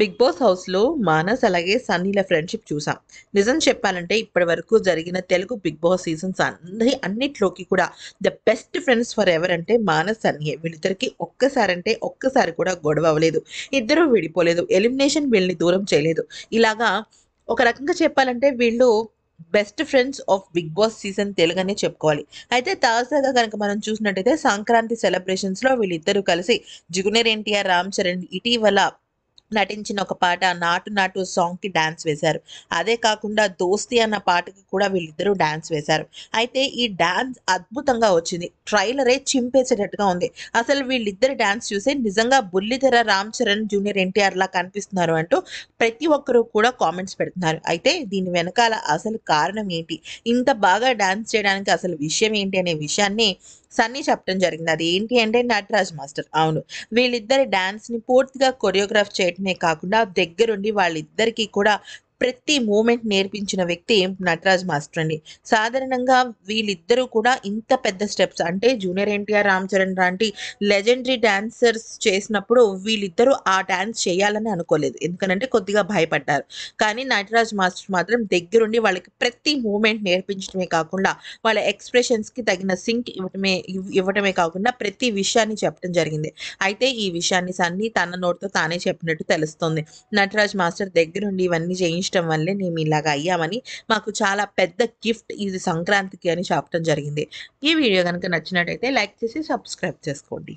big boss హౌస్లో మానస్ అలాగే సన్నీల friendship చూసాం నిజం చెప్పాలంటే ఇప్పటి వరకు జరిగిన తెలుగు బిగ్ బాస్ సీజన్స్ అన్ని అన్నిట్లోకి కూడా the best friends forever అంటే మానస్ సన్నీయే వీళ్ళిద్దరికి ఒక్కసారంటే ఒక్కసారి కూడా గొడవ అవ్వలేదు ఇద్దరూ విడిపోలేదు ఎలిమినేషన్ వీళ్ళని దూరం చేయలేదు ఇలాగా ఒక రకంగా చెప్పాలంటే వీళ్ళు best friends of Big Boss season తెలుగనే చెప్పుకోవాలి అయితే తాజాగా కనుక మనం చూసినట్టయితే సంక్రాంతి సెలబ్రేషన్స్లో వీళ్ళిద్దరూ కలిసి జుగునేర్ ఎన్టీఆర్ రామ్ చరణ్ ఇటీవల నటించిన ఒక పాట నాటు నాటు సాంగ్కి డ్యాన్స్ వేశారు అదే కాకుండా దోస్తి అన్న పాటకి కూడా వీళ్ళిద్దరూ డ్యాన్స్ వేశారు అయితే ఈ డ్యాన్స్ అద్భుతంగా వచ్చింది ట్రైలరే చింపేసేటట్టుగా ఉంది అసలు వీళ్ళిద్దరు డ్యాన్స్ చూసే నిజంగా బుల్లిధర రామ్ చరణ్ జూనియర్ ఎన్టీఆర్ లా కనిపిస్తున్నారు అంటూ ప్రతి ఒక్కరూ కూడా కామెంట్స్ పెడుతున్నారు అయితే దీని వెనకాల అసలు కారణం ఏంటి ఇంత బాగా డ్యాన్స్ చేయడానికి అసలు విషయం ఏంటి అనే విషయాన్ని సన్నీ చెప్పడం జరిగింది అది ఏంటి అంటే నటరాజ్ మాస్టర్ అవును వీళ్ళిద్దరి డ్యాన్స్ని పూర్తిగా కొరియోగ్రాఫ్ చేయడం చేయటమే కాకుండా దగ్గరుండి వాళ్ళిద్దరికీ కూడా ప్రతి మూమెంట్ నేర్పించిన వ్యక్తి నటరాజ్ మాస్టర్ అండి సాధారణంగా వీళ్ళిద్దరూ కూడా ఇంత పెద్ద స్టెప్స్ అంటే జూనియర్ ఎన్టీఆర్ రామ్ చరణ్ లాంటి లెజెండరీ డాన్సర్స్ చేసినప్పుడు వీళ్ళిద్దరూ ఆ డాన్స్ చేయాలని అనుకోలేదు ఎందుకంటే కొద్దిగా భయపడ్డారు కానీ నటరాజ్ మాస్టర్ మాత్రం దగ్గరుండి వాళ్ళకి ప్రతి మూమెంట్ నేర్పించడమే కాకుండా వాళ్ళ ఎక్స్ప్రెషన్స్కి తగిన సింక్ ఇవ్వటమే ఇవ్వటమే కాకుండా ప్రతి విషయాన్ని చెప్పడం జరిగింది అయితే ఈ విషయాన్ని సన్ని తన నోటితో తానే చెప్పినట్టు తెలుస్తుంది నటరాజ్ మాస్టర్ దగ్గరుండి ఇవన్నీ చేయించి ఇష్టం వల్లే మేము ఇలాగ అయ్యామని మాకు చాలా పెద్ద గిఫ్ట్ ఇది సంక్రాంతికి అని చెప్పడం జరిగింది ఈ వీడియో కనుక నచ్చినట్టయితే లైక్ చేసి సబ్స్క్రైబ్ చేసుకోండి